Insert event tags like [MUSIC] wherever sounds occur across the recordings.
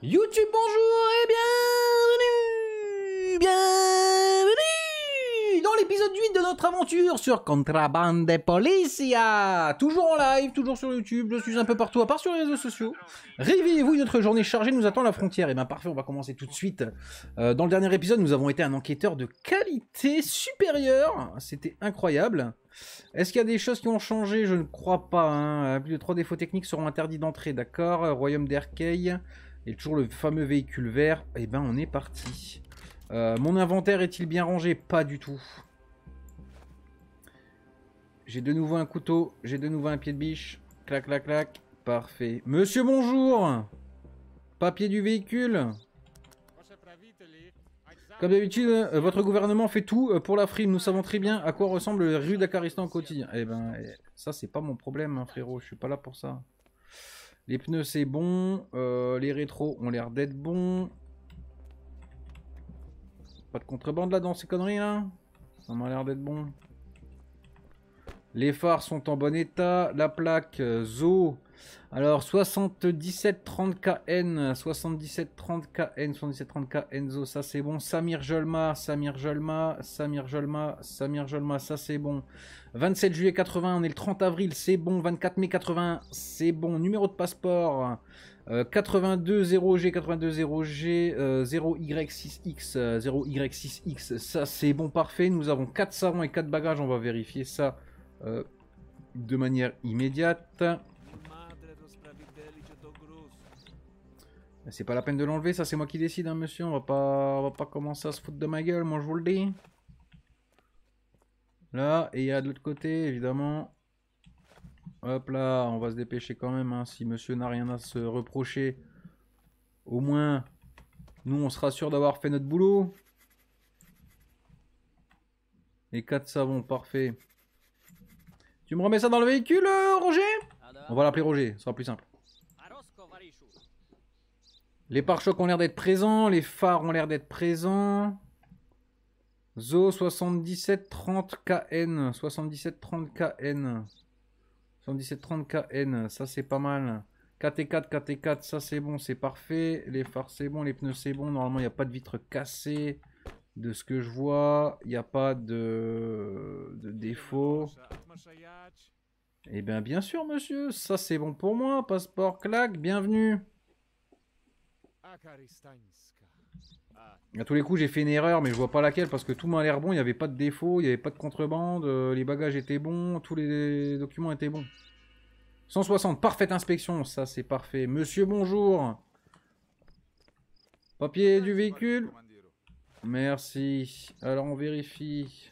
YouTube, bonjour et bienvenue Bienvenue dans l'épisode 8 de notre aventure sur Contrabande Policia Toujours en live, toujours sur YouTube, je suis un peu partout, à part sur les réseaux sociaux. Réveillez-vous, notre journée chargée nous attend à la frontière. Et eh bien parfait, on va commencer tout de suite. Euh, dans le dernier épisode, nous avons été un enquêteur de qualité supérieure. C'était incroyable. Est-ce qu'il y a des choses qui ont changé Je ne crois pas. Hein. Plus de 3 défauts techniques seront interdits d'entrée, d'accord Royaume d'Erkeil... Et toujours le fameux véhicule vert. Et eh ben, on est parti. Euh, mon inventaire est-il bien rangé Pas du tout. J'ai de nouveau un couteau. J'ai de nouveau un pied de biche. Clac, clac, clac. Parfait. Monsieur, bonjour Papier du véhicule comme d'habitude, euh, votre gouvernement fait tout euh, pour la frime. Nous savons très bien à quoi ressemble la rue d'Akaristan au quotidien. Eh ben, eh, ça, c'est pas mon problème, hein, frérot. Je suis pas là pour ça. Les pneus, c'est bon. Euh, les rétros ont l'air d'être bons. Pas de contrebande là dans ces conneries là Ça m'a l'air d'être bon. Les phares sont en bon état. La plaque euh, Zo alors 7730KN, 7730KN, 7730KN, ça c'est bon. Samir Jolma, Samir Jolma, Samir Jolma, Samir Jolma, ça c'est bon. 27 juillet 80, on est le 30 avril, c'est bon. 24 mai 80, c'est bon. Numéro de passeport. 820 euh, 82 g 820 g 0Y6X, euh, 0Y6X, euh, ça c'est bon, parfait. Nous avons 4 savons et 4 bagages, on va vérifier ça de manière immédiate. C'est pas la peine de l'enlever, ça c'est moi qui décide, hein, monsieur. On va pas, on va pas commencer à se foutre de ma gueule, moi je vous le dis. Là, et il y a de l'autre côté, évidemment. Hop là, on va se dépêcher quand même. Hein. Si monsieur n'a rien à se reprocher, au moins, nous on sera sûr d'avoir fait notre boulot. Et quatre savons, parfait. Tu me remets ça dans le véhicule, euh, Roger ah, On va l'appeler Roger, ce sera plus simple. Les pare-chocs ont l'air d'être présents, les phares ont l'air d'être présents. Zo 7730KN, 7730KN. 7730KN, ça c'est pas mal. KT4, KT4, ça c'est bon, c'est parfait. Les phares c'est bon, les pneus c'est bon. Normalement, il n'y a pas de vitre cassée De ce que je vois, il n'y a pas de, de défaut. Eh bien, bien sûr, monsieur, ça c'est bon pour moi. Passeport, claque, bienvenue. À tous les coups, j'ai fait une erreur, mais je vois pas laquelle, parce que tout m'a l'air bon, il n'y avait pas de défaut, il n'y avait pas de contrebande, euh, les bagages étaient bons, tous les documents étaient bons. 160, parfaite inspection, ça c'est parfait. Monsieur, bonjour. Papier du véhicule. Merci. Alors on vérifie.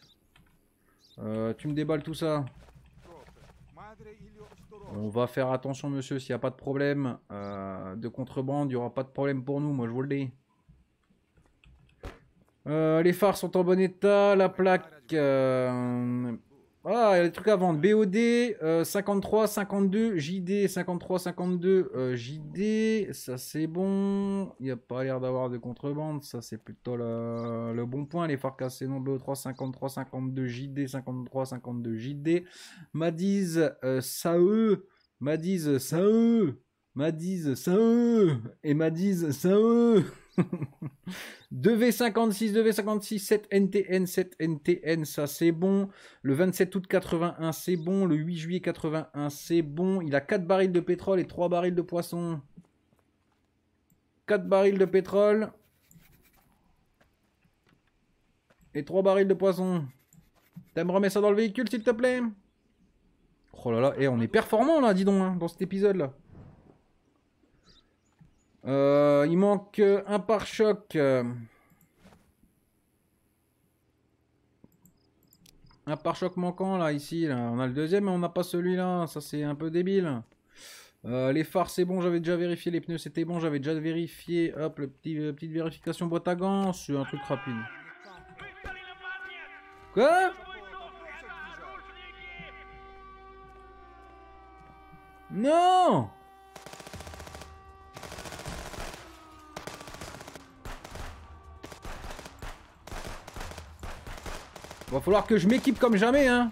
Euh, tu me déballes tout ça. On va faire attention, monsieur, s'il n'y a pas de problème euh, de contrebande, il n'y aura pas de problème pour nous, moi je vous le dis. Euh, les phares sont en bon état, la plaque euh, ah, il y a des trucs à vendre. BOD 53, 52, JD 53, 52, JD. Ça, c'est bon. Il n'y a pas l'air d'avoir de contrebande. Ça, c'est plutôt le, bon point. Les phares cassés, non, BO3, 53, 52, JD 53, 52, JD. Madiz, euh, SAE. Madiz, SAE. Madiz, SAE. Et Madiz, SAE. 2v56, 2v56, 7NTN, 7NTN, ça c'est bon. Le 27 août 81, c'est bon. Le 8 juillet 81, c'est bon. Il a 4 barils de pétrole et 3 barils de poisson. 4 barils de pétrole. Et 3 barils de poisson. T'aimes remettre ça dans le véhicule, s'il te plaît Oh là là, et eh, on est performant là, dis donc, hein, dans cet épisode là. Euh, il manque euh, un pare-choc. Euh. Un pare-choc manquant là, ici. On a le deuxième, mais on n'a pas celui-là. Ça, c'est un peu débile. les phares, c'est bon, j'avais déjà vérifié. Les pneus, c'était bon, j'avais déjà vérifié. Hop, le petite vérification boîte à gants. un truc rapide. Quoi Non Va falloir que je m'équipe comme jamais, hein.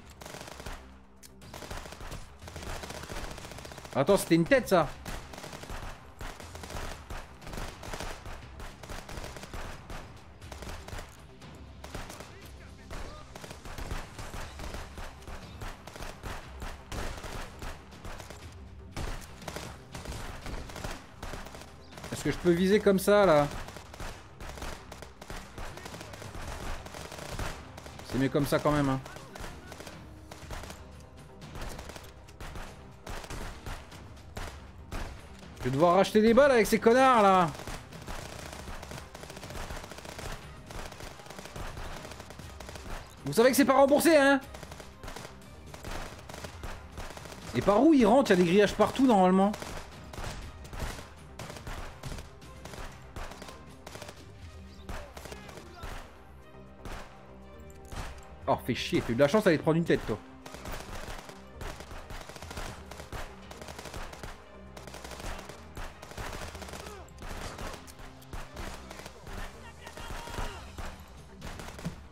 Attends, c'était une tête, ça. Est-ce que je peux viser comme ça, là Mais comme ça quand même. Hein. Je vais devoir racheter des balles avec ces connards là. Vous savez que c'est pas remboursé hein Et par où ils rentrent Il y a des grillages partout normalement. chier. T'as eu de la chance d'aller te prendre une tête, toi.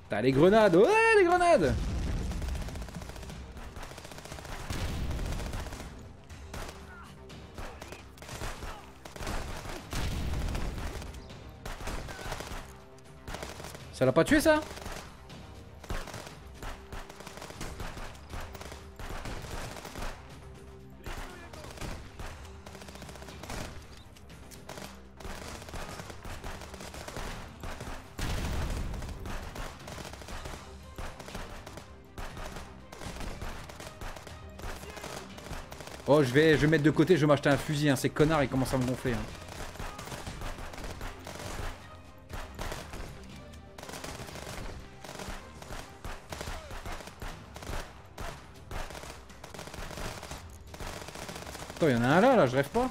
T'as les grenades Ouais, les grenades Ça l'a pas tué, ça Oh, je vais, je mettre de côté, je vais m'acheter un fusil. Hein. Ces connards, ils commencent à me gonfler. Hein. Attends, il y en a un là, là, je rêve pas.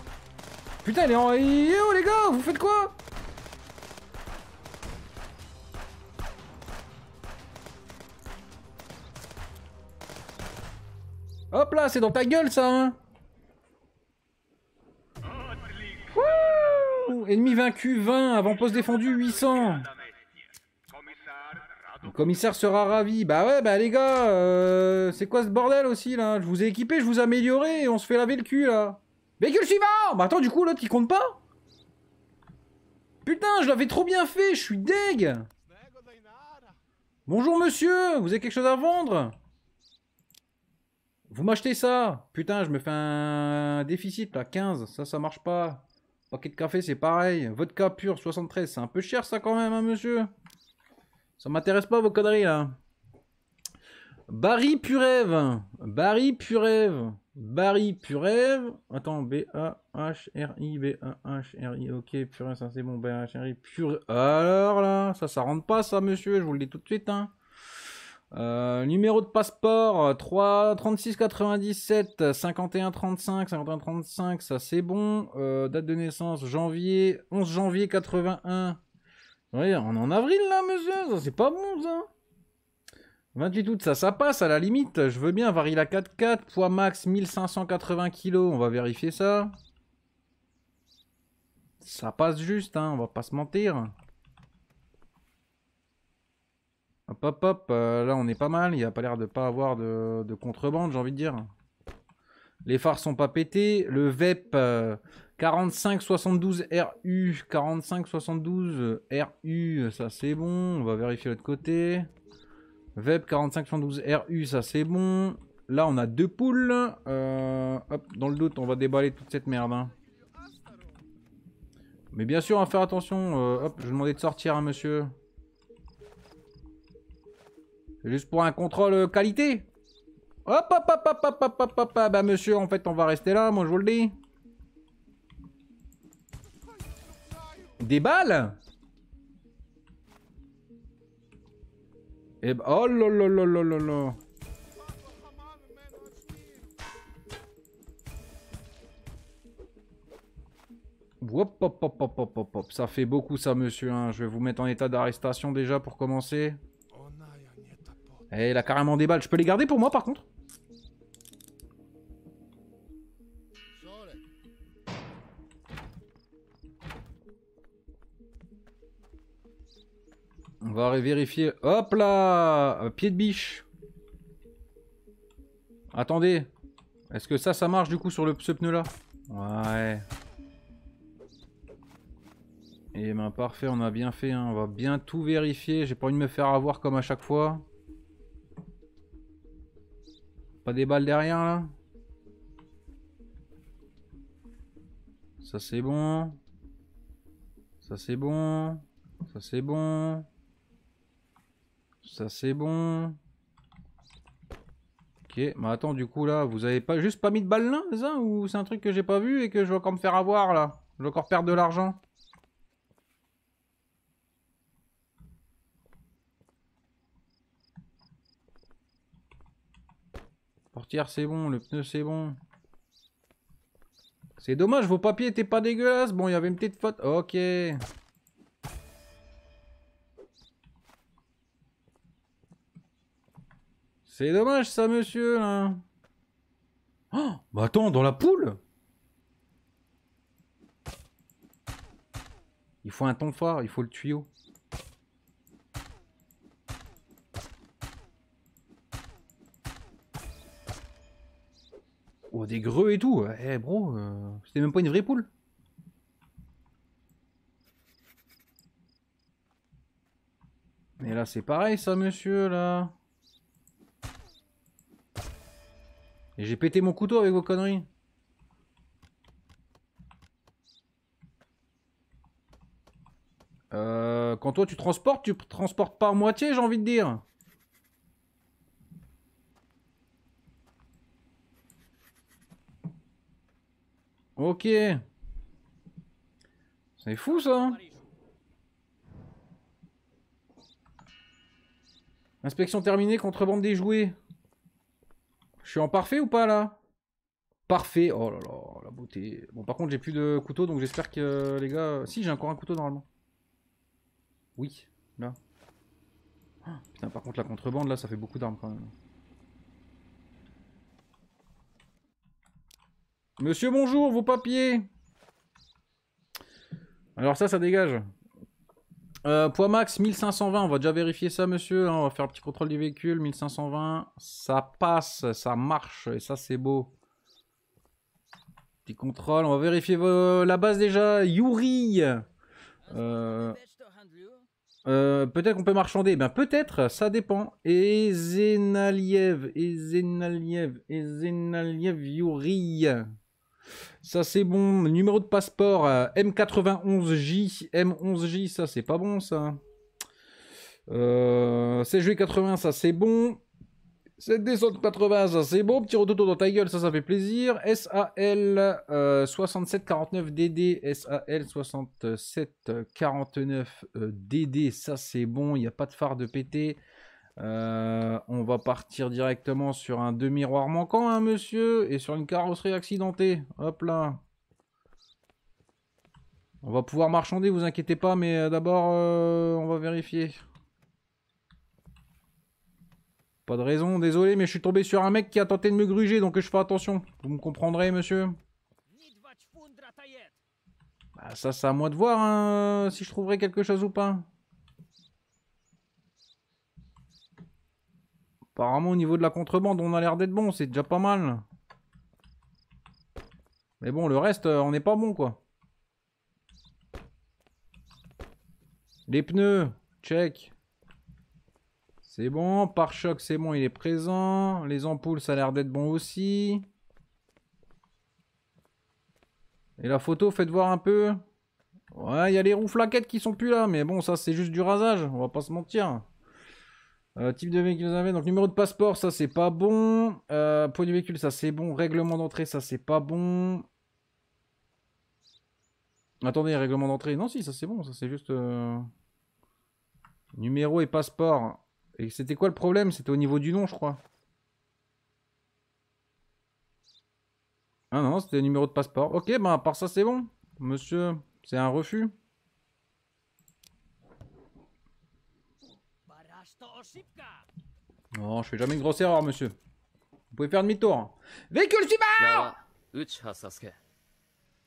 Putain, il est en... Yo, les gars, vous faites quoi Hop là, c'est dans ta gueule, ça, hein q 20, avant-poste défendu 800. Le commissaire sera ravi. Bah ouais, bah les gars, euh, c'est quoi ce bordel aussi là Je vous ai équipé, je vous ai amélioré on se fait laver le cul là. Véhicule suivant Bah attends, du coup l'autre qui compte pas Putain, je l'avais trop bien fait, je suis deg Bonjour monsieur, vous avez quelque chose à vendre Vous m'achetez ça Putain, je me fais un déficit là, 15, ça ça marche pas. Paquet de café, c'est pareil. Vodka pur, 73. C'est un peu cher, ça, quand même, hein, monsieur. Ça m'intéresse pas, vos conneries, là. Barry rêve Barry Purev. Barry rêve. Attends, B-A-H-R-I, B-A-H-R-I. Ok, pure, ça, c'est bon. b a Pure... Alors, là, ça, ça rentre pas, ça, monsieur. Je vous le dis tout de suite, hein. Euh, numéro de passeport 3 36 97 51 35 51 35 ça c'est bon euh, date de naissance janvier 11 janvier 81 on est en avril là monsieur ça c'est pas bon ça 28 août ça ça passe à la limite je veux bien varie la 4 4 poids max 1580 kg on va vérifier ça ça passe juste hein on va pas se mentir Hop hop hop, euh, là on est pas mal, il n'y a pas l'air de pas avoir de, contrebande j'ai envie de dire. Les phares sont pas pétés, le VEP 4572 RU, 4572 RU, ça c'est bon, on va vérifier l'autre côté. VEP 4572 RU, ça c'est bon. Là on a deux poules, euh, hop, dans le doute on va déballer toute cette merde. Hein. Mais bien sûr, va hein, faire attention, euh, hop, je vais demander de sortir un hein, monsieur. Juste pour un contrôle euh, qualité. Hop, hop, hop, hop, hop, hop, hop, hop, ah Bah, monsieur, en fait, on va rester là, moi, je vous le dis. Des balles Et eh bah, oh là là là là là là. Hop, hop, hop, hop, hop, hop, Ça fait beaucoup, ça, monsieur. Hein. Je vais vous mettre en état d'arrestation déjà pour commencer. Elle eh, il a carrément des balles. Je peux les garder pour moi par contre On va vérifier. Hop là euh, Pied de biche. Attendez. Est-ce que ça, ça marche du coup sur le, ce pneu-là Ouais. Et eh ben parfait, on a bien fait. Hein. On va bien tout vérifier. J'ai pas envie de me faire avoir comme à chaque fois. Pas des balles derrière là Ça c'est bon. Ça c'est bon. Ça c'est bon. Ça c'est bon. Ok, mais attends, du coup là, vous avez pas juste pas mis de balles là, Ou c'est un truc que j'ai pas vu et que je vais encore me faire avoir là Je vais encore perdre de l'argent c'est bon, le pneu c'est bon. C'est dommage, vos papiers étaient pas dégueulasses. Bon, il y avait une petite faute. Ok. C'est dommage ça, monsieur, là. Oh, bah attends, dans la poule Il faut un ton phare, il faut le tuyau. des greux et tout. Eh bro, euh, c'était même pas une vraie poule. Mais là c'est pareil ça monsieur là. Et j'ai pété mon couteau avec vos conneries. Euh, quand toi tu transportes, tu transportes par moitié j'ai envie de dire. Ok. C'est fou ça. Hein. Inspection terminée, contrebande déjouée. Je suis en parfait ou pas là Parfait. Oh là là, la beauté. Bon par contre j'ai plus de couteau donc j'espère que les gars... Si j'ai encore un couteau normalement. Oui, là. Ah, putain par contre la contrebande là ça fait beaucoup d'armes quand même. Monsieur, bonjour, vos papiers Alors ça, ça dégage. poids max 1520, on va déjà vérifier ça monsieur, hein, on va faire un petit contrôle du véhicule, 1520, ça passe, ça marche, et ça c'est beau. Petit contrôle, on va vérifier la base déjà, Yuri euh, euh, Peut-être qu'on peut marchander, eh ben peut-être, ça dépend. Et Zenaliev et Zenaliev Yuri ça c'est bon. Numéro de passeport euh, M91J. M11J, ça c'est pas bon ça. Euh, juillet 80, ça c'est bon. 7 d 80. ça c'est bon. Petit retour dans ta gueule, ça ça fait plaisir. SAL 6749DD. SAL 6749DD, ça c'est bon. Il n'y a pas de phare de pété. Euh, on va partir directement sur un demi roir manquant, hein, monsieur, et sur une carrosserie accidentée. Hop là. On va pouvoir marchander, vous inquiétez pas, mais euh, d'abord, euh, on va vérifier. Pas de raison, désolé, mais je suis tombé sur un mec qui a tenté de me gruger, donc je fais attention. Vous me comprendrez, monsieur bah, Ça, c'est à moi de voir hein, si je trouverai quelque chose ou pas. Apparemment, au niveau de la contrebande, on a l'air d'être bon. C'est déjà pas mal. Mais bon, le reste, euh, on n'est pas bon, quoi. Les pneus, check. C'est bon. Pare-choc, c'est bon, il est présent. Les ampoules, ça a l'air d'être bon aussi. Et la photo, faites voir un peu. Ouais, il y a les roues flaquettes qui sont plus là. Mais bon, ça, c'est juste du rasage. On va pas se mentir. Euh, type de véhicule vous avez. Donc numéro de passeport, ça c'est pas bon. Euh, du véhicule, ça c'est bon. Règlement d'entrée, ça c'est pas bon. Attendez, règlement d'entrée. Non, si, ça c'est bon. Ça c'est juste. Euh, numéro et passeport. Et c'était quoi le problème C'était au niveau du nom, je crois. Ah non, c'était numéro de passeport. Ok, bah, à part ça, c'est bon. Monsieur, c'est un refus. Oh, non, je fais jamais une grosse erreur, monsieur. Vous pouvez faire demi-tour. Hein. Véhicule Sasuke. Ah,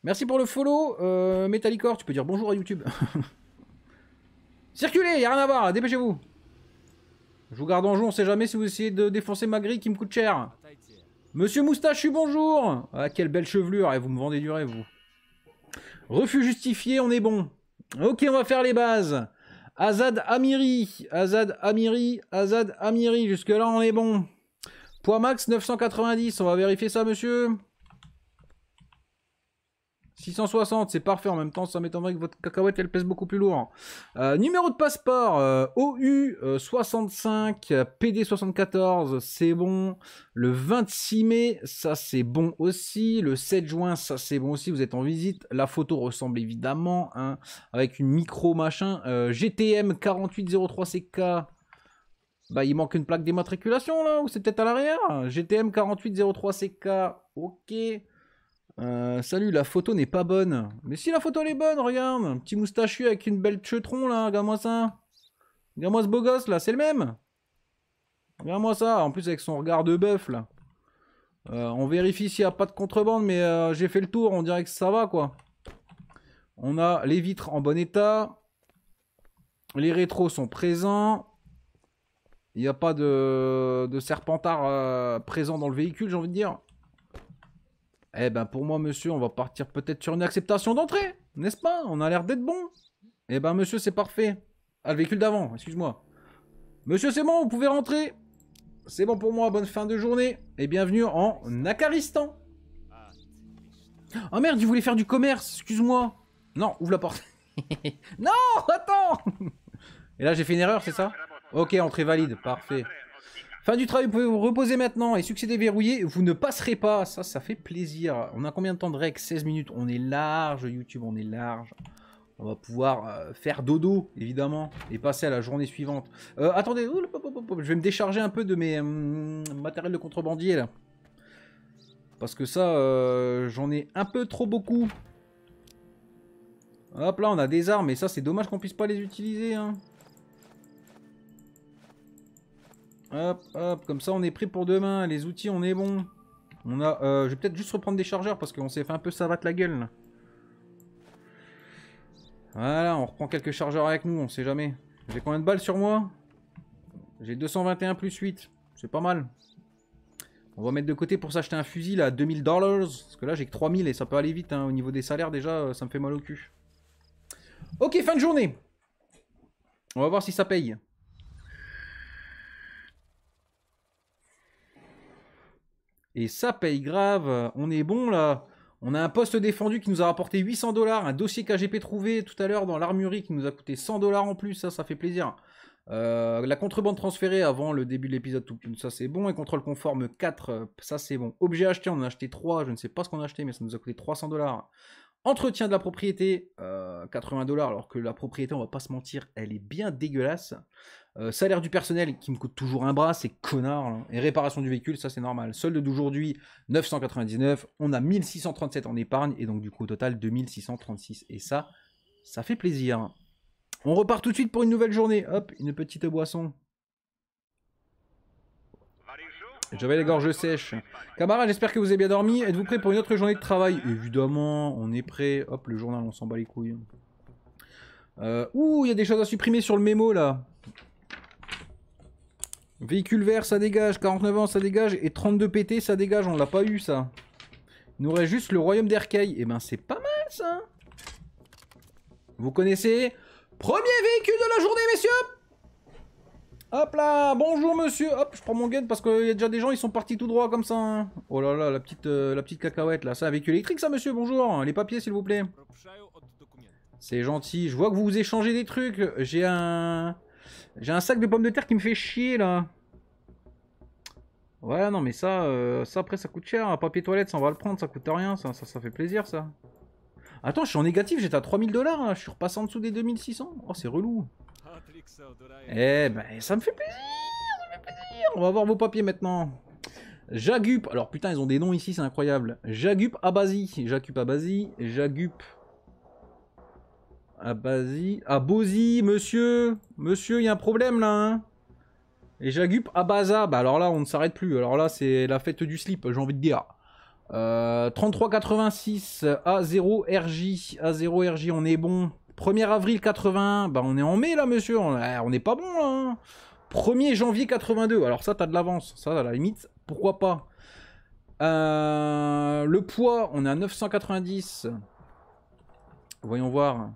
Merci pour le follow, euh, Tu peux dire bonjour à YouTube. [LAUGHS] Circulez, y'a rien à voir, dépêchez-vous. Je vous garde en jour, on sait jamais si vous essayez de défoncer ma grille qui me coûte cher. Monsieur Moustachu, bonjour Ah, quelle belle chevelure, et eh, vous me vendez du rêve, vous. Refus justifié, on est bon. Ok, on va faire les bases. Azad Amiri, Azad Amiri, Azad Amiri. Jusque-là, on est bon. Poids max 990. On va vérifier ça, monsieur. 660, c'est parfait. En même temps, ça m'étonnerait que votre cacahuète, elle pèse beaucoup plus lourd. Euh, numéro de passeport, euh, OU65, euh, PD74, c'est bon. Le 26 mai, ça c'est bon aussi. Le 7 juin, ça c'est bon aussi. Vous êtes en visite. La photo ressemble évidemment, hein, avec une micro machin. GTM 4803CK. Bah, il manque une plaque d'immatriculation là, ou c'est peut-être à l'arrière. GTM 4803CK, ok. Euh, salut, la photo n'est pas bonne. Mais si la photo elle est bonne, regarde. Un petit moustachu avec une belle cheutron là, regarde-moi ça. Regarde-moi ce beau gosse là, c'est le même. Regarde-moi ça, en plus avec son regard de bœuf là. Euh, on vérifie s'il n'y a pas de contrebande, mais euh, j'ai fait le tour, on dirait que ça va quoi. On a les vitres en bon état. Les rétros sont présents. Il n'y a pas de, de serpentard présent dans le véhicule, j'ai envie de dire. Eh ben pour moi, monsieur, on va partir peut-être sur une acceptation d'entrée, n'est-ce pas On a l'air d'être bon. Eh ben monsieur, c'est parfait. Ah, le véhicule d'avant, excuse-moi. Monsieur, c'est bon, vous pouvez rentrer. C'est bon pour moi, bonne fin de journée. Et bienvenue en akaristan oh merde, il voulait faire du commerce, excuse-moi. Non, ouvre la porte. [LAUGHS] non, attends Et là, j'ai fait une erreur, c'est ça Ok, entrée valide, parfait. Fin du travail, vous pouvez vous reposer maintenant et succès déverrouillé, vous ne passerez pas. Ça, ça fait plaisir. On a combien de temps de 16 minutes. On est large, YouTube, on est large. On va pouvoir euh, faire dodo, évidemment, et passer à la journée suivante. Euh, attendez, je vais me décharger un peu de mes hum, matériels de contrebandier, là. Parce que ça, euh, j'en ai un peu trop beaucoup. Hop là, on a des armes, et ça, c'est dommage qu'on puisse pas les utiliser, hein. Hop, hop, comme ça on est prêt pour demain. Les outils, on est bon. On a, euh, je vais peut-être juste reprendre des chargeurs parce qu'on s'est fait un peu savate la gueule. Voilà, on reprend quelques chargeurs avec nous, on sait jamais. J'ai combien de balles sur moi J'ai 221 plus 8. C'est pas mal. On va mettre de côté pour s'acheter un fusil à 2000 dollars. Parce que là j'ai que 3000 et ça peut aller vite. Hein. Au niveau des salaires déjà, euh, ça me fait mal au cul. Ok, fin de journée. On va voir si ça paye. Et ça paye grave. On est bon là. On a un poste défendu qui nous a rapporté 800 dollars. Un dossier KGP trouvé tout à l'heure dans l'armurerie qui nous a coûté 100 dollars en plus. Ça, ça fait plaisir. Euh, la contrebande transférée avant le début de l'épisode, ça c'est bon. Et contrôle conforme 4, ça c'est bon. Objet acheté, on en a acheté 3. Je ne sais pas ce qu'on a acheté, mais ça nous a coûté 300 dollars. Entretien de la propriété, 80 euh, dollars, alors que la propriété, on va pas se mentir, elle est bien dégueulasse. Euh, salaire du personnel qui me coûte toujours un bras, c'est connard. Hein. Et réparation du véhicule, ça c'est normal. Solde d'aujourd'hui, 999. On a 1637 en épargne et donc du coup au total 2636. Et ça, ça fait plaisir. On repart tout de suite pour une nouvelle journée. Hop, une petite boisson. J'avais les gorges sèches. Camarades, j'espère que vous avez bien dormi. Êtes-vous prêt pour une autre journée de travail Évidemment, on est prêt. Hop, le journal, on s'en bat les couilles. Euh, ouh, il y a des choses à supprimer sur le mémo là. Véhicule vert, ça dégage. 49 ans, ça dégage. Et 32 PT, ça dégage. On l'a pas eu, ça. Il nous reste juste le royaume d'Erkei. eh ben, c'est pas mal, ça. Vous connaissez Premier véhicule de la journée, messieurs Hop là Bonjour, monsieur Hop, je prends mon gun parce qu'il y a déjà des gens, ils sont partis tout droit comme ça. Hein. Oh là là, la petite, euh, la petite cacahuète, là. Ça, un véhicule électrique, ça, monsieur Bonjour Les papiers, s'il vous plaît. C'est gentil. Je vois que vous vous échangez des trucs. J'ai un... J'ai un sac de pommes de terre qui me fait chier là. Ouais, non, mais ça, euh, ça après ça coûte cher. Un papier toilette, ça on va le prendre, ça coûte rien, ça, fait plaisir ça. Attends, je suis en négatif, j'étais à 3000 dollars, je suis repassé en dessous des 2600. Oh, c'est relou. Eh ben, ça me fait plaisir, ça me fait plaisir. On va voir vos papiers maintenant. Jagup, alors putain, ils ont des noms ici, c'est incroyable. Jagup Abazi, Jagup Abazi, Jagup Abazi... Ah, Abosi, ah, monsieur Monsieur, il y a un problème là, hein. Et Jagup Abaza ah, Bah alors là, on ne s'arrête plus. Alors là, c'est la fête du slip, j'ai envie de dire. 3386 A0RJ. A0RJ, on est bon. 1er avril 81. Bah on est en mai là, monsieur. On eh, n'est pas bon là. 1er hein. janvier 82. Alors ça, t'as de l'avance. Ça, à la limite, pourquoi pas euh, Le poids, on est à 990. Voyons voir.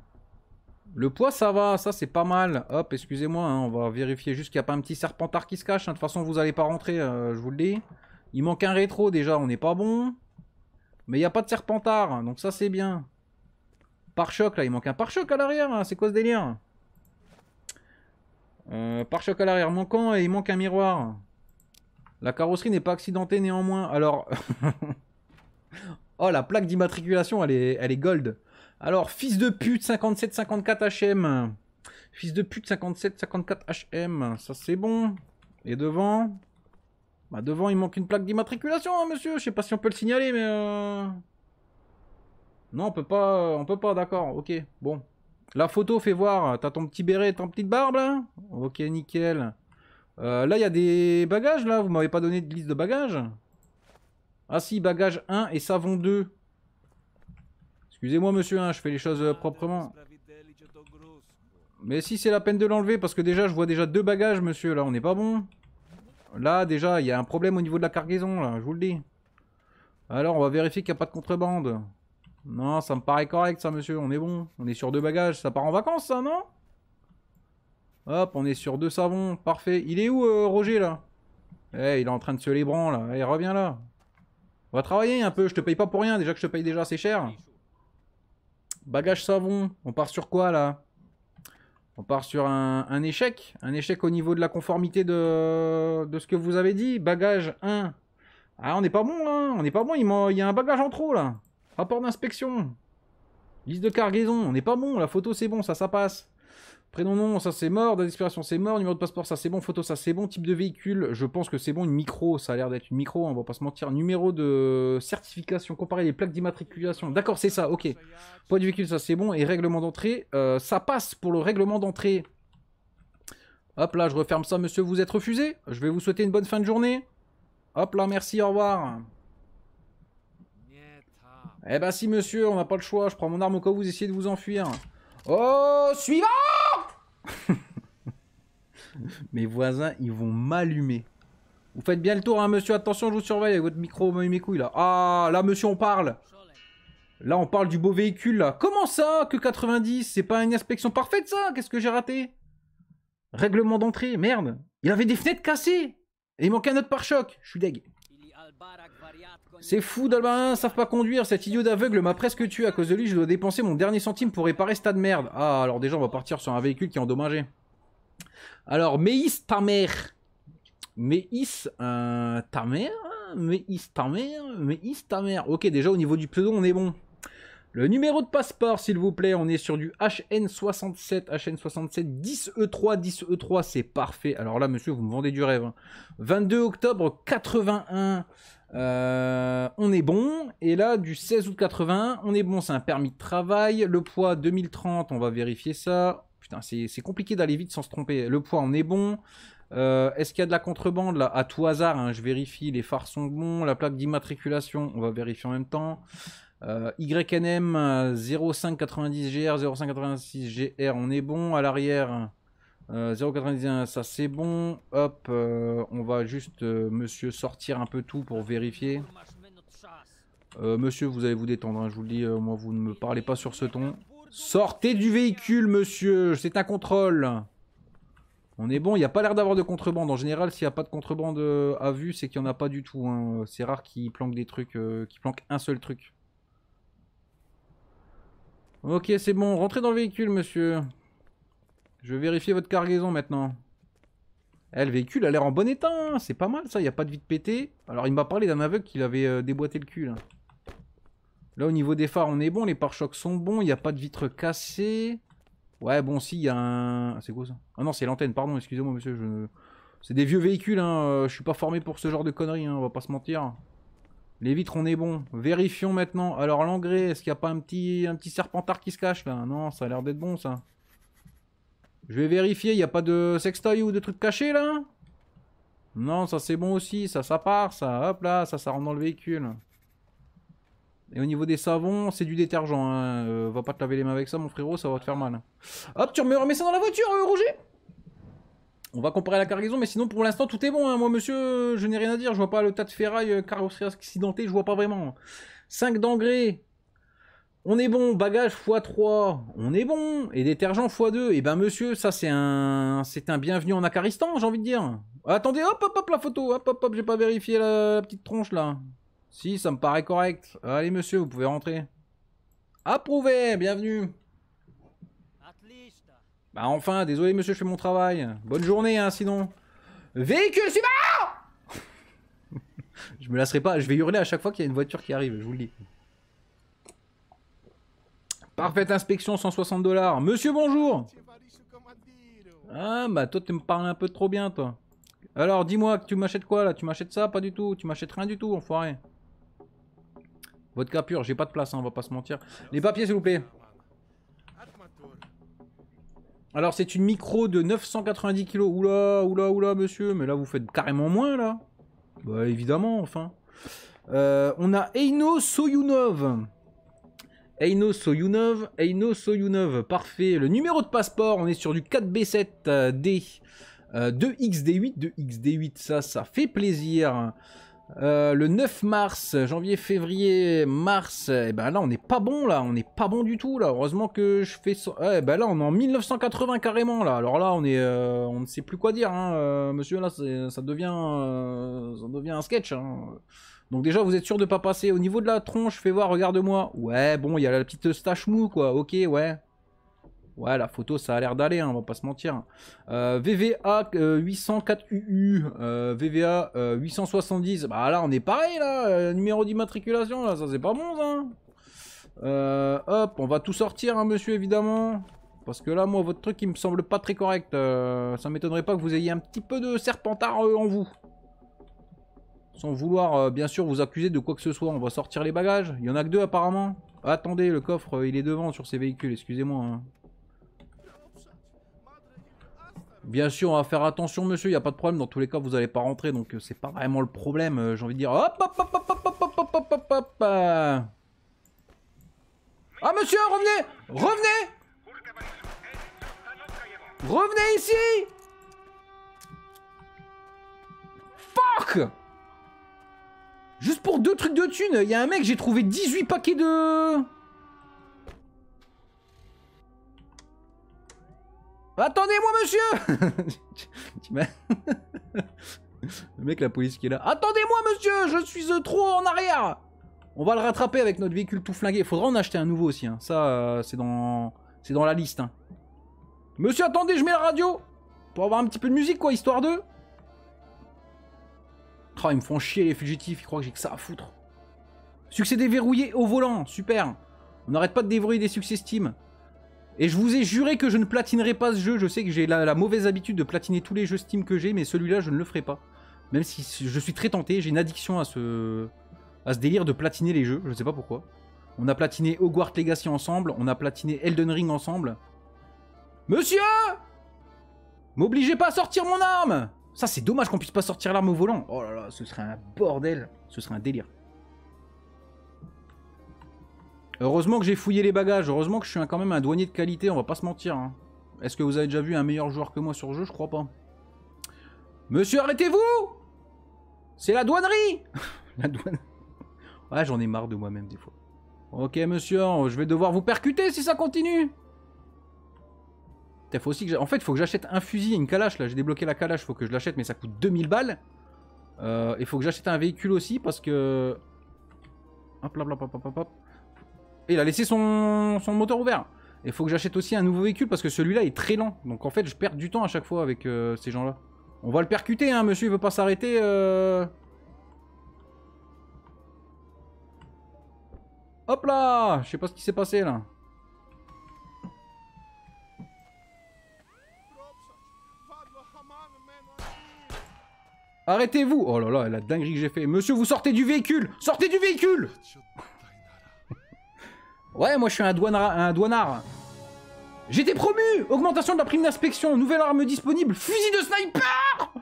Le poids, ça va, ça c'est pas mal. Hop, excusez-moi, hein, on va vérifier juste qu'il n'y a pas un petit serpentard qui se cache. Hein. De toute façon, vous n'allez pas rentrer, euh, je vous le dis. Il manque un rétro déjà, on n'est pas bon. Mais il n'y a pas de serpentard, donc ça c'est bien. Pare-choc, là, il manque un pare-choc à l'arrière, hein. c'est quoi ce délire euh, Pare-choc à l'arrière manquant et il manque un miroir. La carrosserie n'est pas accidentée néanmoins. Alors... [LAUGHS] oh, la plaque d'immatriculation, elle est, elle est gold. Alors, fils de pute, 57-54 HM. Fils de pute, 57-54 HM. Ça, c'est bon. Et devant Bah, devant, il manque une plaque d'immatriculation, hein, monsieur. Je sais pas si on peut le signaler, mais... Euh, non, on peut pas. On peut pas, d'accord. Ok, bon. La photo, fait voir. T'as ton petit béret, ton petite barbe, là Ok, nickel. Euh, là, il y a des bagages, là. Vous m'avez pas donné de liste de bagages Ah si, bagage 1 et savon 2. Excusez-moi monsieur, hein, je fais les choses euh, proprement. Mais si c'est la peine de l'enlever, parce que déjà je vois déjà deux bagages monsieur, là on n'est pas bon. Là déjà il y a un problème au niveau de la cargaison, là, je vous le dis. Alors on va vérifier qu'il n'y a pas de contrebande. Non, ça me paraît correct ça monsieur, on est bon. On est sur deux bagages, ça part en vacances ça, non Hop, on est sur deux savons, parfait. Il est où euh, Roger là Eh, il est en train de se lébran là, eh reviens là. On va travailler un peu, je te paye pas pour rien, déjà que je te paye déjà assez cher bagage savon, on part sur quoi là On part sur un, échec, un échec au niveau de la conformité de, de ce que vous avez dit. Bagage 1. Ah, on n'est pas bon là, hein. on n'est pas bon, il, il y a un bagage en trop là. Rapport d'inspection, liste de cargaison, on n'est pas bon, la photo c'est bon, ça, ça passe. Prénom, non, ça c'est mort. D'inspiration, c'est mort. Numéro de passeport, ça c'est bon. Photo, ça c'est bon. Type de véhicule, je pense que c'est bon. Une micro, ça a l'air d'être une micro, hein, on va pas se mentir. Numéro de certification, comparer les plaques d'immatriculation. D'accord, c'est ça, ok. Poids du véhicule, ça c'est bon. Et règlement d'entrée, euh, ça passe pour le règlement d'entrée. Hop là, je referme ça, monsieur, vous êtes refusé. Je vais vous souhaiter une bonne fin de journée. Hop là, merci, au revoir. Eh ben si, monsieur, on n'a pas le choix. Je prends mon arme au cas vous essayez de vous enfuir. Oh, suivant [LAUGHS] Mes voisins, ils vont m'allumer. Vous faites bien le tour, hein, monsieur. Attention, je vous surveille avec votre micro, mes couilles, là. Ah, là, monsieur, on parle. Là, on parle du beau véhicule, Comment ça, que 90 C'est pas une inspection parfaite, ça Qu'est-ce que j'ai raté Règlement d'entrée, merde. Il avait des fenêtres cassées. Et il manquait un autre pare-choc. Je suis deg. C'est fou, d'albin, hein, savent pas conduire. Cet idiot d'aveugle m'a presque tué. À cause de lui, je dois dépenser mon dernier centime pour réparer ce tas de merde. Ah, alors déjà, on va partir sur un véhicule qui est endommagé. Alors, Meis ta mère. Meis euh, ta mère hein, Meis ta mère Meis ta mère. Ok, déjà, au niveau du pseudo, on est bon. Le numéro de passeport, s'il vous plaît, on est sur du HN67, HN67 10E3, 10E3, c'est parfait. Alors là, monsieur, vous me vendez du rêve. 22 hein. octobre 81, euh, on est bon. Et là, du 16 août 81, on est bon, c'est un permis de travail. Le poids 2030, on va vérifier ça. Putain, c'est compliqué d'aller vite sans se tromper. Le poids, on est bon. Euh, est-ce qu'il y a de la contrebande là À tout hasard, hein, je vérifie. Les phares sont bons. La plaque d'immatriculation, on va vérifier en même temps. YNM 0590GR, 0586GR, on est bon. À l'arrière, 0,91, euh, ça c'est bon. Hop, euh, on va juste, euh, monsieur, sortir un peu tout pour vérifier. monsieur, vous allez vous détendre, hein, je vous le dis, moi vous ne me parlez pas sur ce ton. Sortez du véhicule, monsieur, c'est un contrôle. On est bon, il n'y a pas l'air d'avoir de contrebande. En général, s'il n'y a pas de contrebande à vue, c'est qu'il n'y en a pas du tout. Hein. C'est rare qu'ils planque des trucs, qu'ils planquent un seul truc. Ok, c'est bon. Rentrez dans le véhicule, monsieur. Je vais vérifier votre cargaison maintenant. Eh, le véhicule a l'air en bon état. Hein. C'est pas mal, ça. Il n'y a pas de vide pété. Alors, il m'a parlé d'un aveugle qui l'avait euh, déboîté le cul. Là. au niveau des phares, on est bon. Les pare-chocs sont bons. Il n'y a pas de vitres cassées. Ouais, bon, si, il y a un... c'est quoi ça Ah non, c'est l'antenne. Pardon, excusez-moi, monsieur. Je... C'est des vieux véhicules. Hein. Euh, je suis pas formé pour ce genre de conneries. Hein. On va pas se mentir. Les vitres, on est bon. Vérifions maintenant. Alors l'engrais, est-ce qu'il n'y a pas un petit, un petit serpentard qui se cache là Non, ça a l'air d'être bon ça. Je vais vérifier, il n'y a pas de sextoy ou de trucs cachés là Non, ça c'est bon aussi, ça ça part ça. Hop là, ça ça rentre dans le véhicule. Et au niveau des savons, c'est du détergent. Hein. Euh, va pas te laver les mains avec ça mon frérot, ça va te faire mal. Hop, tu remets ça dans la voiture euh, Roger on va comparer la cargaison, mais sinon pour l'instant tout est bon. Hein. Moi monsieur, je n'ai rien à dire. Je vois pas le tas de ferraille, euh, carrosserie accidentée, je vois pas vraiment. 5 d'engrais. On est bon, bagage x3, on est bon, et détergent x2. Et eh ben monsieur, ça c'est un c'est un bienvenu en Acaristan, j'ai envie de dire. Attendez, hop hop hop la photo, hop hop hop, j'ai pas vérifié la... la petite tronche là. Si, ça me paraît correct. Allez monsieur, vous pouvez rentrer. Approuvé, bienvenue. Bah enfin, désolé monsieur, je fais mon travail. Bonne journée, hein, sinon. Véhicule suivant [LAUGHS] Je me lasserai pas, je vais hurler à chaque fois qu'il y a une voiture qui arrive, je vous le dis. Parfaite inspection, 160 dollars. Monsieur, bonjour Ah bah toi, tu me parles un peu trop bien, toi. Alors, dis-moi, tu m'achètes quoi, là Tu m'achètes ça Pas du tout. Tu m'achètes rien du tout, enfoiré. Votre capure, j'ai pas de place, hein, on va pas se mentir. Les papiers, s'il vous plaît. Alors c'est une micro de 990 kg. Oula, oula, oula, monsieur. Mais là, vous faites carrément moins, là. Bah évidemment, enfin. Euh, on a Eino Soyunov. Eino Soyunov, Eino Soyunov, parfait. Le numéro de passeport, on est sur du 4B7D. 2XD8, 2XD8, ça, ça fait plaisir. Euh, le 9 mars, janvier, février, mars, et eh ben là on n'est pas bon là, on n'est pas bon du tout là. Heureusement que je fais ça eh ben là on est en 1980 carrément là. Alors là on est, euh, on ne sait plus quoi dire, hein. Euh, monsieur là ça devient, ça devient un sketch. Hein. Donc déjà vous êtes sûr de pas passer au niveau de la tronche, fais voir, regarde-moi. Ouais bon il y a la petite stache mou quoi, ok ouais. Ouais, la photo, ça a l'air d'aller, hein, on va pas se mentir. VVA 804UU, VVA 870, bah là, on est pareil, là, euh, numéro d'immatriculation, là, ça c'est pas bon, ça. Hein. Euh, hop, on va tout sortir, hein, monsieur, évidemment. Parce que là, moi, votre truc, il me semble pas très correct. Euh, ça m'étonnerait pas que vous ayez un petit peu de serpentard en vous. Sans vouloir, bien sûr, vous accuser de quoi que ce soit. On va sortir les bagages. Il y en a que deux, apparemment. Attendez, le coffre, il est devant sur ces véhicules, excusez-moi. Hein. Bien sûr, on va faire attention, monsieur, il n'y a pas de problème. Dans tous les cas, vous allez pas rentrer, donc c'est pas vraiment le problème. J'ai envie de dire hop, hop, hop, hop, hop, hop, hop, hop, hop, hop. Ah, monsieur, revenez Revenez Revenez ici Fuck Juste pour deux trucs de thunes, il y a un mec, j'ai trouvé 18 paquets de... Attendez-moi, monsieur [LAUGHS] [LAUGHS] Le mec, la police qui est là. Attendez-moi, monsieur Je suis euh, trop en arrière On va le rattraper avec notre véhicule tout flingué. Faudra en acheter un nouveau aussi. Hein. Ça, euh, c'est dans... c'est dans la liste. Hein. Monsieur, attendez, je mets la radio Pour avoir un petit peu de musique, quoi, histoire de... Oh, ils me font chier, les fugitifs. Ils croient que j'ai que ça à foutre. Succès déverrouillé au volant. Super On n'arrête pas de déverrouiller des succès Steam. Et je vous ai juré que je ne platinerai pas ce jeu. Je sais que j'ai la, mauvaise habitude de platiner tous les jeux Steam que j'ai, mais celui-là, je ne le ferai pas. Même si je suis très tenté, j'ai une addiction à ce, à ce délire de platiner les jeux. Je ne sais pas pourquoi. On a platiné Hogwarts Legacy ensemble, on a platiné Elden Ring ensemble. Monsieur M'obligez pas à sortir mon arme Ça, c'est dommage qu'on puisse pas sortir l'arme au volant. Oh là là, ce serait un bordel. Ce serait un délire. Heureusement que j'ai fouillé les bagages, heureusement que je suis quand même un douanier de qualité, on va pas se mentir. Hein. Est-ce que vous avez déjà vu un meilleur joueur que moi sur jeu Je crois pas. Monsieur, arrêtez-vous C'est la douanerie [LAUGHS] La douane... Ouais, j'en ai marre de moi-même des fois. Ok, monsieur, je vais devoir vous percuter si ça continue faut aussi que en fait, il faut que j'achète un fusil et une calache. Là, j'ai débloqué la calache, faut que je l'achète, mais ça coûte 2000 balles. Il euh, faut que j'achète un véhicule aussi parce que. Hop, là, hop, hop, hop, hop il a laissé son, moteur ouvert. Il faut que j'achète aussi un nouveau véhicule parce que celui-là est très lent. Donc en fait, je perds du temps à chaque fois avec euh, ces gens-là. On va le percuter, hein, monsieur, il veut pas s'arrêter. Euh. Hop là Je sais pas ce qui s'est passé là. Arrêtez-vous Oh là là, la dinguerie que j'ai fait. Monsieur, vous sortez du véhicule Sortez du véhicule Ouais, moi je suis un douanard. Un douanard. J'étais promu Augmentation de la prime d'inspection, nouvelle arme disponible, fusil de sniper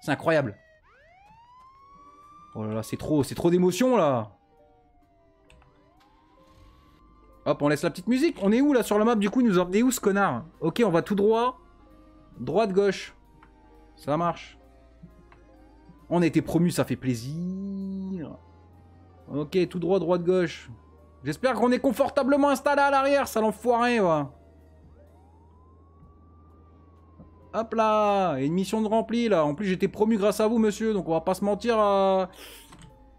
C'est incroyable. Oh là là, c'est trop, c'est trop d'émotion là. Hop, on laisse la petite musique. On est où là sur la map du coup Il nous ont où ce connard Ok, on va tout droit. Droite, gauche. Ça marche. On a été promu, ça fait plaisir. Ok, tout droit, droite, gauche. J'espère qu'on est confortablement installé à l'arrière, ça l'enfoiré, voilà. Hop là Et une mission de remplie, là. En plus, j'étais promu grâce à vous, monsieur, donc on va pas se mentir. Euh,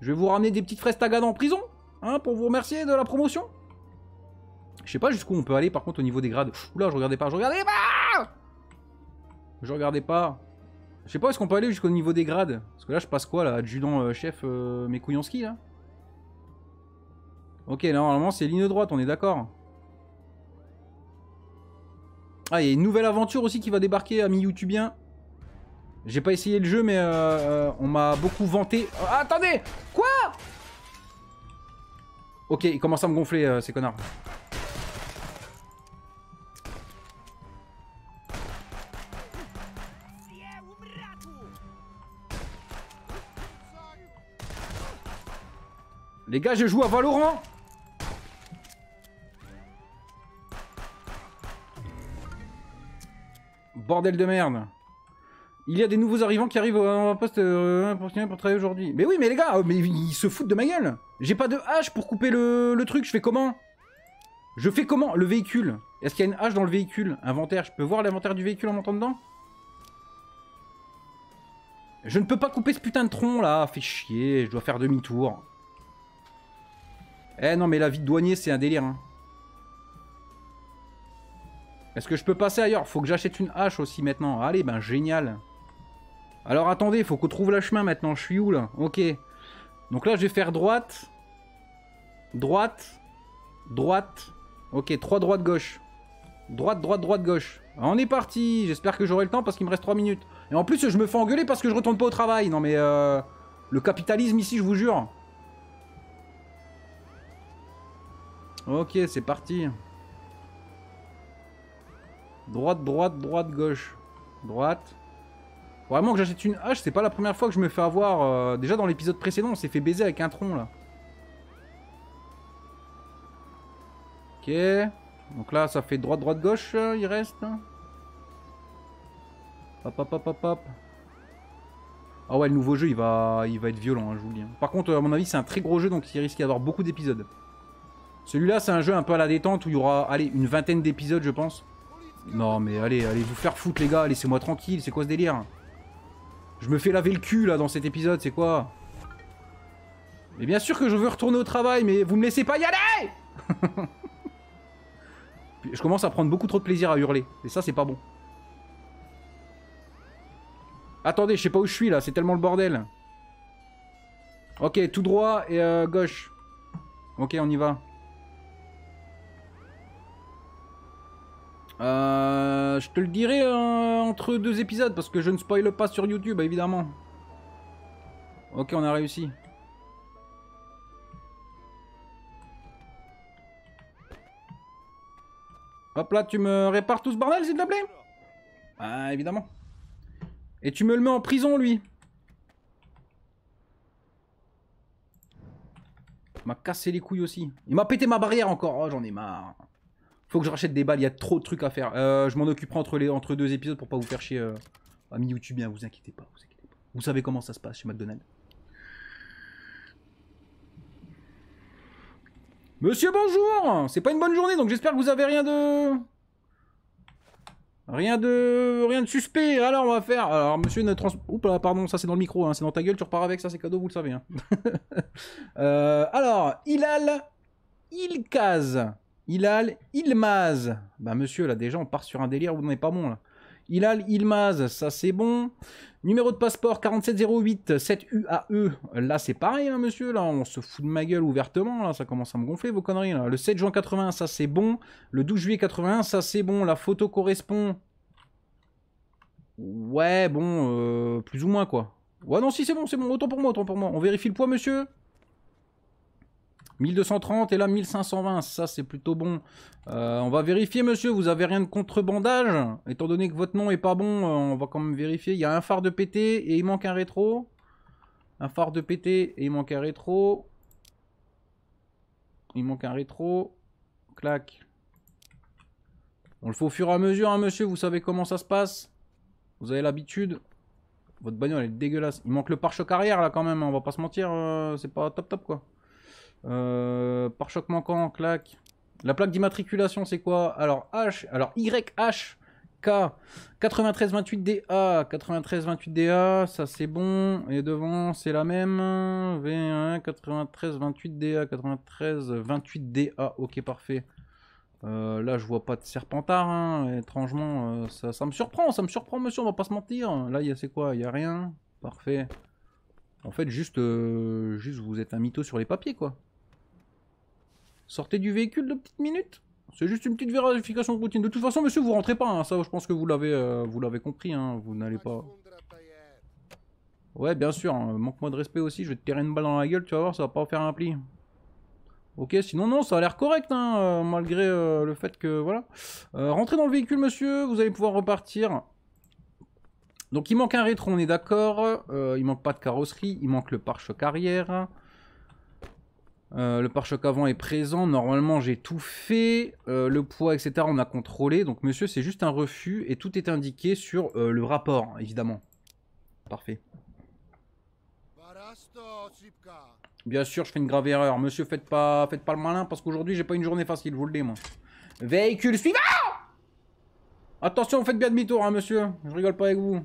je vais vous ramener des petites fraises tagades en prison, hein, pour vous remercier de la promotion. Je sais pas jusqu'où on peut aller, par contre, au niveau des grades. Oula, je regardais pas, je regardais pas Je regardais pas. Je sais pas, est-ce qu'on peut aller jusqu'au niveau des grades Parce que là, je passe quoi, là Adjudant euh, chef euh, Mekouyanski, là Ok, normalement c'est ligne droite, on est d'accord. Ah, il y a une nouvelle aventure aussi qui va débarquer, amis bien J'ai pas essayé le jeu, mais euh, euh, on m'a beaucoup vanté. Ah, attendez Quoi Ok, ils commencent à me gonfler, euh, ces connards. Les gars, je joue à Valorant bordel de merde. Il y a des nouveaux arrivants qui arrivent au poste euh, pour, travailler aujourd'hui. Mais oui, mais les gars, oh, mais ils se foutent de ma gueule. J'ai pas de hache pour couper le, truc, je fais comment Je fais comment Le véhicule. Est-ce qu'il y a une hache dans le véhicule Inventaire, je peux voir l'inventaire du véhicule en montant Je ne peux pas couper ce putain de tronc là, Fais chier, je dois faire demi-tour. Eh non, mais la vie de douanier, c'est un délire. Hein. Est-ce que je peux passer ailleurs Faut que j'achète une hache aussi maintenant. Allez, ben génial. Alors attendez, faut qu'on trouve le chemin maintenant. Je suis où là Ok. Donc là, je vais faire droite. Droite. Droite. Ok, trois droite, gauche. Droite, droite, droite, gauche. On est parti J'espère que j'aurai le temps parce qu'il me reste 3 minutes. Et en plus, je me fais engueuler parce que je retourne pas au travail. Non mais... Euh, le capitalisme ici, je vous jure. Ok, c'est parti. Droite, droite, droite, gauche. Droite. Vraiment que j'achète une hache, c'est pas la première fois que je me fais avoir. Euh, déjà dans l'épisode précédent, on s'est fait baiser avec un tronc là. Ok. Donc là, ça fait droite, droite, gauche, euh, il reste. Hop, hop, hop, hop, hop. Ah ouais, le nouveau jeu, il va, il va être violent, hein, je vous le dis. Hein. Par contre, euh, à mon avis, c'est un très gros jeu, donc il risque d'avoir beaucoup d'épisodes. Celui-là, c'est un jeu un peu à la détente, où il y aura, allez, une vingtaine d'épisodes, je pense. Non mais allez, allez vous faire foutre les gars, laissez-moi tranquille, c'est quoi ce délire Je me fais laver le cul là dans cet épisode, c'est quoi Mais bien sûr que je veux retourner au travail, mais vous me laissez pas y aller [LAUGHS] Je commence à prendre beaucoup trop de plaisir à hurler, et ça c'est pas bon. Attendez, je sais pas où je suis là, c'est tellement le bordel. Ok, tout droit et euh, gauche. Ok, on y va. Euh, je te le dirai euh, entre deux épisodes parce que je ne spoile pas sur YouTube évidemment. Ok, on a réussi. Hop là, tu me répares tout ce bordel s'il te plaît Ah, évidemment. Et tu me le mets en prison lui. Il m'a cassé les couilles aussi. Il m'a pété ma barrière encore. Oh, j'en ai marre. Faut que je rachète des balles, il y a trop de trucs à faire. Euh, je m'en occuperai entre, les, entre deux épisodes pour pas vous faire chier. Euh, YouTube, bien, vous inquiétez pas, vous inquiétez pas. Vous savez comment ça se passe chez McDonald's. Monsieur, bonjour C'est pas une bonne journée, donc j'espère que vous avez rien de... Rien de... Rien de suspect. Alors, on va faire... Alors, monsieur ne trans... Oups, pardon, ça c'est dans le micro, hein, c'est dans ta gueule, tu repars avec, ça c'est cadeau, vous le savez. Hein. [LAUGHS] euh, alors, Ilal Ilkaz. Ilal Ilmaz. bah monsieur, là déjà on part sur un délire vous on n'est pas bon là. Ilal Ilmaz, ça c'est bon. Numéro de passeport 4708 7UAE. E. Là c'est pareil hein, monsieur, là on se fout de ma gueule ouvertement, là ça commence à me gonfler vos conneries là. Le 7 juin 81, ça c'est bon. Le 12 juillet 81, ça c'est bon. La photo correspond. Ouais, bon, euh, plus ou moins quoi. Ouais non si c'est bon, c'est bon, autant pour moi, autant pour moi. On vérifie le poids monsieur 1230 et là 1520, ça c'est plutôt bon. Euh, on va vérifier monsieur, vous avez rien de contrebandage Étant donné que votre nom est pas bon, euh, on va quand même vérifier. Il y a un phare de pété et il manque un rétro. Un phare de pété et il manque un rétro. Il manque un rétro. Clac. On le fait au fur et à mesure hein, monsieur, vous savez comment ça se passe. Vous avez l'habitude. Votre bagnole est dégueulasse. Il manque le pare-choc arrière là quand même, hein, on va pas se mentir, euh, c'est pas top top quoi. Euh, par choc manquant, claque. La plaque d'immatriculation, c'est quoi Alors H, alors YH. 9328DA, 9328DA, ça c'est bon, et devant c'est la même, V1, 9328DA, 9328DA, ok parfait. Euh, là je vois pas de serpentard, hein. étrangement, euh, ça, ça, me surprend, ça me surprend monsieur, on va pas se mentir. Là il y a c'est quoi, il y a rien, parfait. En fait juste, juste vous êtes un mytho sur les papiers quoi. Sortez du véhicule de petites minutes. C'est juste une petite vérification de routine. De toute façon, monsieur, vous rentrez pas. Hein. Ça, je pense que vous l'avez, euh, vous l'avez compris. Hein. Vous n'allez pas. Ouais, bien sûr. Hein. Manque-moi de respect aussi. Je vais te tirer une balle dans la gueule. Tu vas voir, ça va pas faire un pli. Ok, sinon non, ça a l'air correct, euh, malgré euh, le fait que voilà. rentrez dans le véhicule, monsieur. Vous allez pouvoir repartir. Donc il manque un rétro, on est d'accord. il manque pas de carrosserie. Il manque le pare-choc arrière. Euh, le pare-choc avant est présent. Normalement, j'ai tout fait. Euh, le poids, etc. On a contrôlé. Donc, monsieur, c'est juste un refus. Et tout est indiqué sur euh, le rapport, évidemment. Parfait. Bien sûr, je fais une grave erreur. Monsieur, faites pas, faites pas le malin parce qu'aujourd'hui, j'ai pas une journée facile, vous le moi. Véhicule suivant Attention, faites bien demi-tour, hein, monsieur. Je rigole pas avec vous.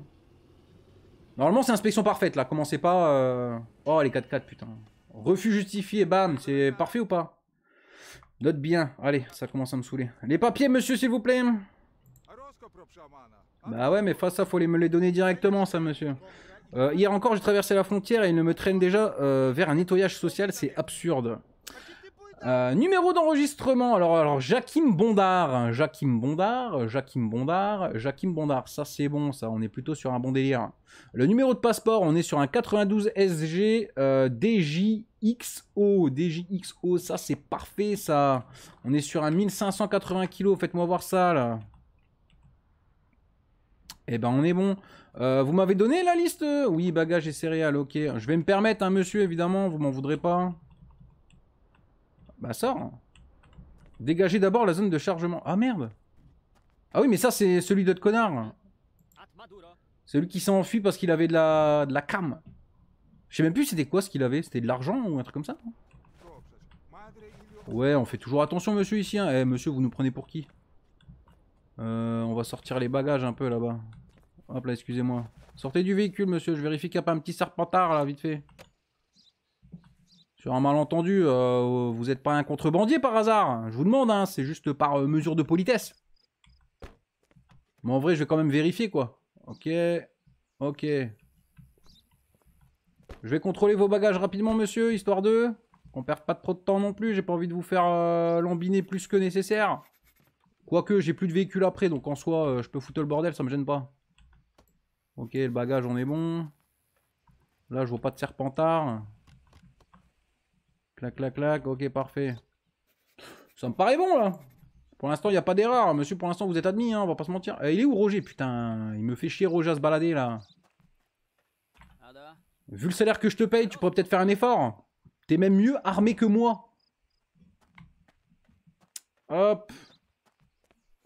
Normalement, c'est inspection parfaite, là. Commencez pas... Oh, les 4x4, putain. Refus justifié, bam, c'est parfait ou pas Note bien. Allez, ça commence à me saouler. Les papiers, monsieur, s'il vous plaît Bah ouais, mais face à, faut les me les donner directement, ça, monsieur. Euh, hier encore, j'ai traversé la frontière et ils ne me traînent déjà euh, vers un nettoyage social, c'est absurde. Euh, numéro d'enregistrement, alors, alors Jacquim Bondard, hein, Jacquim Bondard, Jacquim Bondard, Jacquim Bondard, ça c'est bon, ça, on est plutôt sur un bon délire. Le numéro de passeport, on est sur un 92 SG DJXO, DJXO, ça c'est parfait, ça. On est sur un 1580 kg, faites-moi voir ça, là. Eh ben on est bon. Euh, vous m'avez donné la liste Oui, bagages et céréales, ok. Je vais me permettre, un hein, monsieur, évidemment, vous m'en voudrez pas. Hein. Bah sort, hein. Dégagez d'abord la zone de chargement. Ah merde. Ah oui, mais ça c'est celui d'autre connard. Celui qui s'enfuit parce qu'il avait de la, de la cam. Je sais même plus c'était quoi ce qu'il avait. C'était de l'argent ou un truc comme ça Ouais, on fait toujours attention monsieur ici. Hein. Eh monsieur, vous nous prenez pour qui euh, On va sortir les bagages un peu là-bas. Hop là, excusez-moi. Sortez du véhicule monsieur, je vérifie qu'il n'y a pas un petit serpentard là, vite fait. Sur un malentendu, euh, vous n'êtes pas un contrebandier par hasard Je vous demande, hein, c'est juste par euh, mesure de politesse. Mais en vrai, je vais quand même vérifier, quoi. Ok, ok. Je vais contrôler vos bagages rapidement, monsieur, histoire de... Qu'on perde pas trop de temps non plus, j'ai pas envie de vous faire euh, lambiner plus que nécessaire. Quoique, j'ai plus de véhicules après, donc en soi, je peux foutre le bordel, ça me gêne pas. Ok, le bagage, on est bon. Là, je vois pas de serpentard. Clac, clac, clac. Ok, parfait. Ça me paraît bon, là. Pour l'instant, il n'y a pas d'erreur. Hein. Monsieur, pour l'instant, vous êtes admis, hein, on va pas se mentir. Eh, il est où Roger Putain, il me fait chier Roger à se balader, là. Vu le salaire que je te paye, tu pourrais peut-être faire un effort. Tu es même mieux armé que moi. Hop.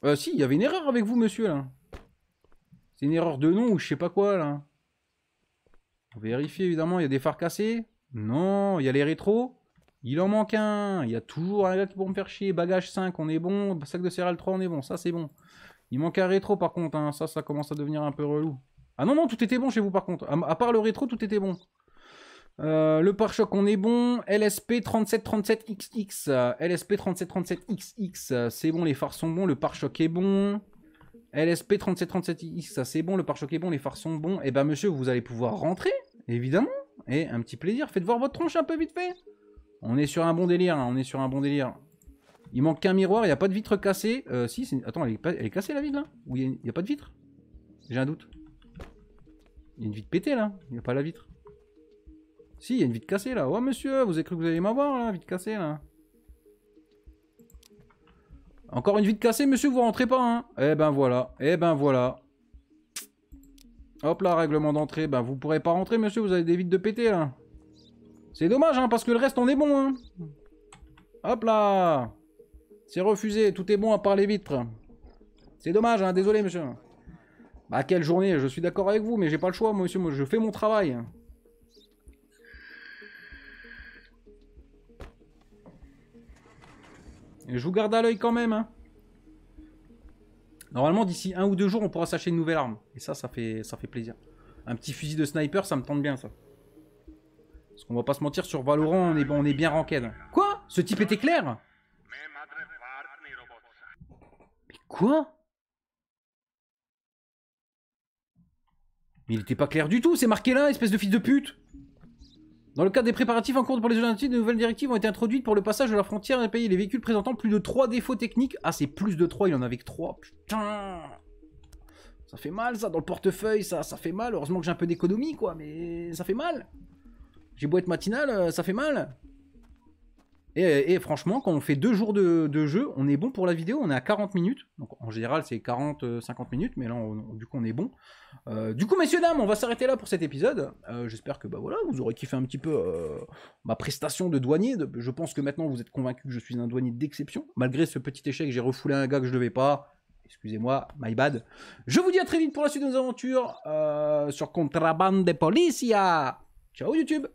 Euh, si, il y avait une erreur avec vous, monsieur, là. C'est une erreur de nom ou je sais pas quoi, là. On vérifie, évidemment. Il y a des phares cassés. Non, il y a les rétros. Il en manque un. Il y a toujours un gars qui pour me faire chier. Bagage 5, on est bon. Sac de céréales 3, on est bon. Ça, c'est bon. Il manque un rétro, par contre. Hein. Ça, ça commence à devenir un peu relou. Ah non, non, tout était bon chez vous, par contre. À, part le rétro, tout était bon. Euh, le pare-choc, on est bon. LSP 3737XX. LSP 3737XX. C'est bon, les phares sont bons. Le pare-choc est bon. LSP 3737X, ça c'est bon, le pare-choc est bon, les phares sont bons. Eh ben monsieur, vous allez pouvoir rentrer, évidemment. Et un petit plaisir, faites voir votre tronche un peu vite fait. On est sur un bon délire, hein, on est sur un bon délire. Il manque qu'un miroir, il n'y a pas de vitre cassée. Euh, si, attends, elle est, cassée la vitre là Ou il n'y a... pas de vitre J'ai un doute. Il y a une vitre pétée là, il n'y a pas la vitre. Si, il y a une vitre cassée là. Oh monsieur, vous avez cru que vous alliez m'avoir là, vitre cassée là. Encore une vitre cassée, monsieur, vous rentrez pas, hein Eh ben voilà, eh ben voilà. Hop là, règlement d'entrée, ben vous pourrez pas rentrer, monsieur, vous avez des vitres de pété là. C'est dommage, hein, parce que le reste, on est bon. Hein. Hop là C'est refusé, tout est bon à part les vitres. C'est dommage, hein, désolé, monsieur. Bah, quelle journée, je suis d'accord avec vous, mais j'ai pas le choix, monsieur, je fais mon travail. Et je vous garde à l'œil quand même. Hein. Normalement, d'ici un ou deux jours, on pourra s'acheter une nouvelle arme. Et ça, ça fait, ça fait plaisir. Un petit fusil de sniper, ça me tente bien, ça. Parce qu'on va pas se mentir, sur Valorant, on est, est bien ranked. Quoi Ce type était clair Mais quoi Mais il était pas clair du tout, c'est marqué là, espèce de fils de pute dans le cadre des préparatifs en cours pour les Jeux de nouvelles directives ont été introduites pour le passage de la frontière des pays les véhicules présentant plus de 3 défauts techniques. Ah, c'est plus de 3, il en avait que 3. Putain Ça fait mal, ça, dans le portefeuille, ça, ça fait mal. Heureusement que j'ai un peu d'économie, quoi, mais ça fait mal. J'ai beau être matinal, euh, ça fait mal. Et, franchement, quand on fait deux jours de, jeu, on est bon pour la vidéo, on est à 40 minutes. Donc en général, c'est 40-50 euh, minutes, mais là, du coup, on est bon. Euh, du coup, messieurs, dames, on va s'arrêter là pour cet épisode. J'espère que bah, voilà, vous aurez kiffé un petit peu ma prestation de douanier. Je pense que maintenant, vous êtes convaincu que je suis un douanier d'exception. Malgré ce petit échec, j'ai refoulé un gars que je ne devais pas. Excusez-moi, my bad. Je vous dis à très vite pour la suite de nos aventures sur Contrabande Policia. Ciao YouTube